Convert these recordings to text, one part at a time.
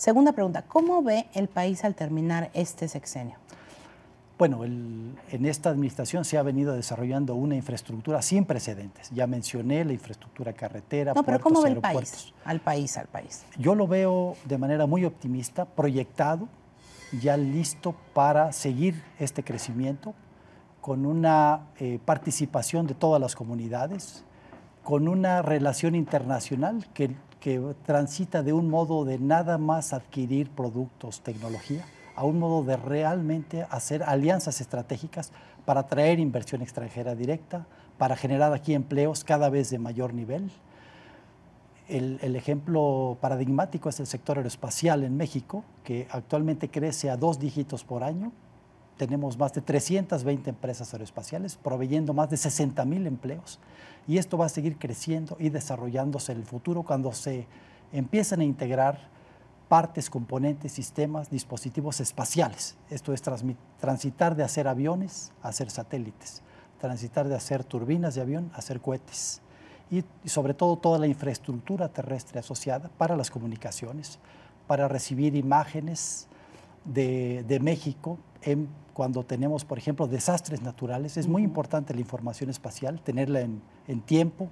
Segunda pregunta, ¿cómo ve el país al terminar este sexenio? Bueno, en esta administración se ha venido desarrollando una infraestructura sin precedentes. Ya mencioné la infraestructura carretera, no, pero ¿cómo ve el país? Al país, al país. Yo lo veo de manera muy optimista, proyectado, ya listo para seguir este crecimiento, con una eh, participación de todas las comunidades, con una relación internacional que que transita de un modo de nada más adquirir productos, tecnología, a un modo de realmente hacer alianzas estratégicas para atraer inversión extranjera directa, para generar aquí empleos cada vez de mayor nivel. El, el, ejemplo paradigmático es el sector aeroespacial en México, que actualmente crece a dos dígitos por año, tenemos más de 320 empresas aeroespaciales proveyendo más de 60 mil empleos y esto va a seguir creciendo y desarrollándose en el futuro cuando se empiezan a integrar partes, componentes, sistemas, dispositivos espaciales. Esto es transitar de hacer aviones a hacer satélites, transitar de hacer turbinas de avión a hacer cohetes y, sobre todo toda la infraestructura terrestre asociada para las comunicaciones, para recibir imágenes de México, cuando tenemos, por ejemplo, desastres naturales. Es muy importante la información espacial, tenerla en, tiempo,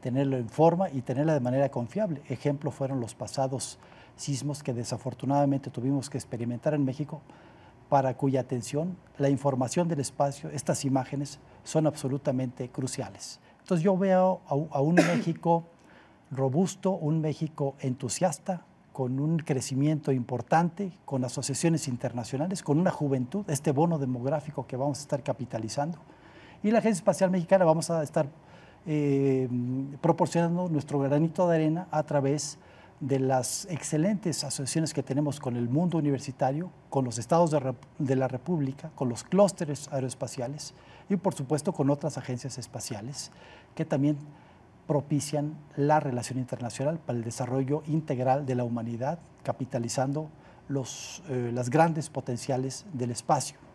tenerla en forma y tenerla de manera confiable. Ejemplo fueron los pasados sismos que desafortunadamente tuvimos que experimentar en México, para cuya atención la información del espacio, estas imágenes, son absolutamente cruciales. Entonces yo veo a un México robusto, un México entusiasta, con un crecimiento importante, con asociaciones internacionales, con una juventud, este bono demográfico que vamos a estar capitalizando. Y la Agencia Espacial Mexicana vamos a estar eh, proporcionando nuestro granito de arena a través de las excelentes asociaciones que tenemos con el mundo universitario, con los estados de, de la República, con los clústeres aeroespaciales y por supuesto con otras agencias espaciales que también propician la relación internacional para el desarrollo integral de la humanidad, capitalizando los, eh, las grandes potenciales del espacio.